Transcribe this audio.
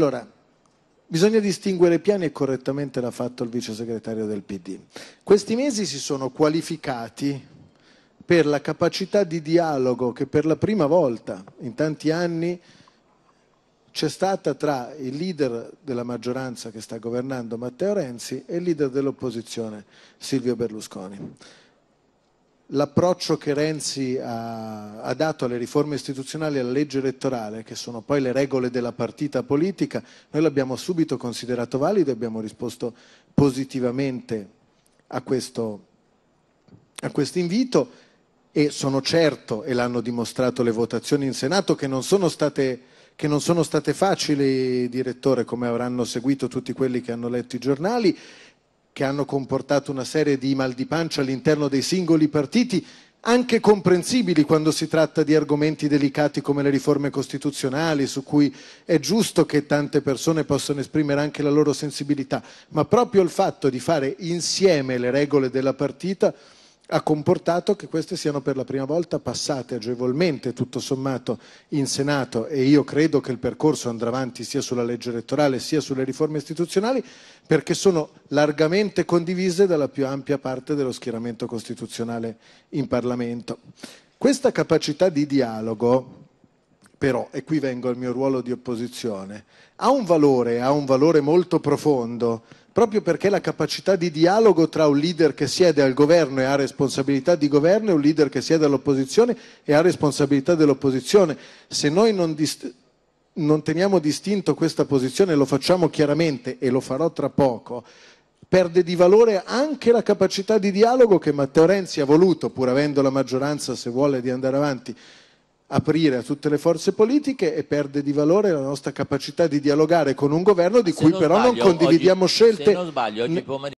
Allora, bisogna distinguere piani e correttamente l'ha fatto il vice segretario del PD. Questi mesi si sono qualificati per la capacità di dialogo che per la prima volta in tanti anni c'è stata tra il leader della maggioranza che sta governando Matteo Renzi e il leader dell'opposizione Silvio Berlusconi l'approccio che Renzi ha, ha, dato alle riforme istituzionali e alla legge elettorale, che sono poi le regole della partita politica, noi l'abbiamo subito considerato valido e abbiamo risposto positivamente a questo, a questo invito e sono certo, e l'hanno dimostrato le votazioni in Senato, che non sono state che non sono state facili, direttore, come avranno seguito tutti quelli che hanno letto i giornali, che hanno comportato una serie di mal di pancia all'interno dei singoli partiti, anche comprensibili quando si tratta di argomenti delicati come le riforme costituzionali, su cui è giusto che tante persone possano esprimere anche la loro sensibilità, ma proprio il fatto di fare insieme le regole della partita ha comportato che queste siano per la prima volta passate agevolmente, tutto sommato, in Senato e io credo che il percorso andrà avanti sia sulla legge elettorale sia sulle riforme istituzionali perché sono largamente condivise dalla più ampia parte dello schieramento costituzionale in Parlamento. Questa capacità di dialogo però, e qui vengo al mio ruolo di opposizione, ha un valore, ha un valore molto profondo, proprio perché la capacità di dialogo tra un leader che siede al governo e ha responsabilità di governo e un leader che siede all'opposizione e ha responsabilità dell'opposizione. Se noi non, dist- non teniamo distinto questa posizione, lo facciamo chiaramente e lo farò tra poco, perde di valore anche la capacità di dialogo che Matteo Renzi ha voluto, pur avendo la maggioranza, se vuole, di andare avanti aprire a tutte le forze politiche e perde di valore la nostra capacità di dialogare con un governo di cui però non condividiamo scelte.